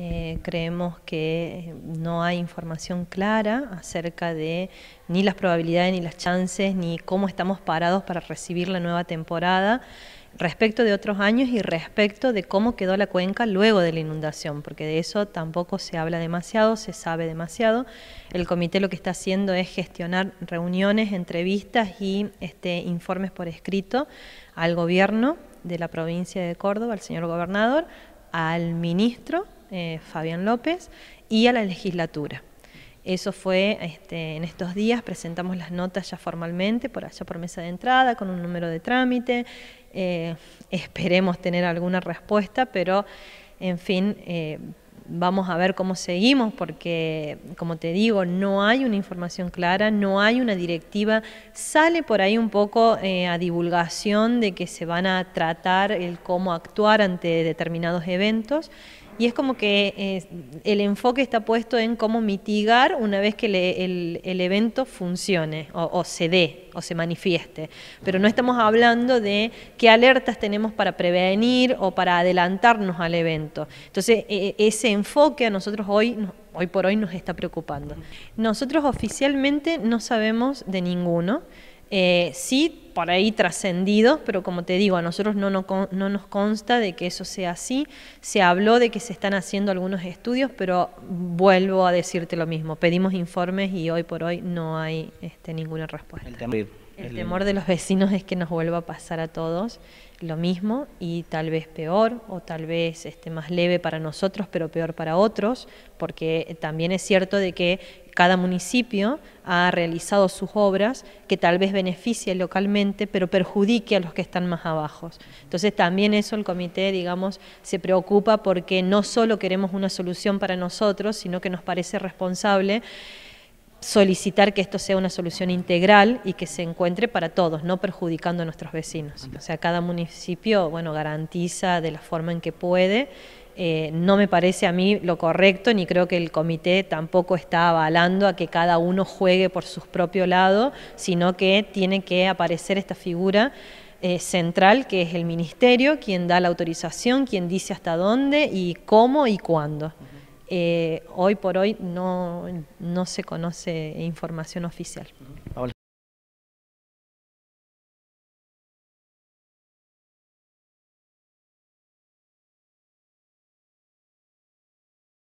Eh, creemos que eh, no hay información clara acerca de ni las probabilidades, ni las chances, ni cómo estamos parados para recibir la nueva temporada respecto de otros años y respecto de cómo quedó la cuenca luego de la inundación, porque de eso tampoco se habla demasiado, se sabe demasiado. El comité lo que está haciendo es gestionar reuniones, entrevistas y este, informes por escrito al gobierno de la provincia de Córdoba, al señor gobernador, al ministro eh, Fabián López, y a la legislatura. Eso fue este, en estos días, presentamos las notas ya formalmente, por allá por mesa de entrada, con un número de trámite. Eh, esperemos tener alguna respuesta, pero en fin, eh, vamos a ver cómo seguimos, porque como te digo, no hay una información clara, no hay una directiva. Sale por ahí un poco a divulgación de que se van a tratar el cómo actuar ante determinados eventos y es como que eh, el enfoque está puesto en cómo mitigar una vez que el, evento funcione o, se dé o se manifieste. Pero no estamos hablando de qué alertas tenemos para prevenir o para adelantarnos al evento. Entonces, e, e, ese enfoque a nosotros hoy hoy por hoy nos está preocupando. Nosotros oficialmente no sabemos de ninguno. Eh, sí, por ahí trascendidos, pero como te digo, a nosotros no, nos consta de que eso sea así. Se habló de que se están haciendo algunos estudios, pero vuelvo a decirte lo mismo. Pedimos informes y hoy por hoy no hay este, ninguna respuesta. El, temor de los vecinos es que nos vuelva a pasar a todos lo mismo y tal vez peor o tal vez este, más leve para nosotros pero peor para otros, porque también es cierto de que cada municipio ha realizado sus obras que tal vez beneficie localmente pero perjudique a los que están más abajo. Entonces también eso el comité, digamos, se preocupa porque no solo queremos una solución para nosotros, sino que nos parece responsable solicitar que esto sea una solución integral y que se encuentre para todos, no perjudicando a nuestros vecinos. O sea, cada municipio, bueno, garantiza de la forma en que puede. Eh, no me parece a mí lo correcto, ni creo que el comité tampoco está avalando a que cada uno juegue por su propio lado, sino que tiene que aparecer esta figura eh, central, que es el ministerio, quien da la autorización, quien dice hasta dónde y cómo y cuándo. Eh, hoy por hoy no, no se conoce información oficial.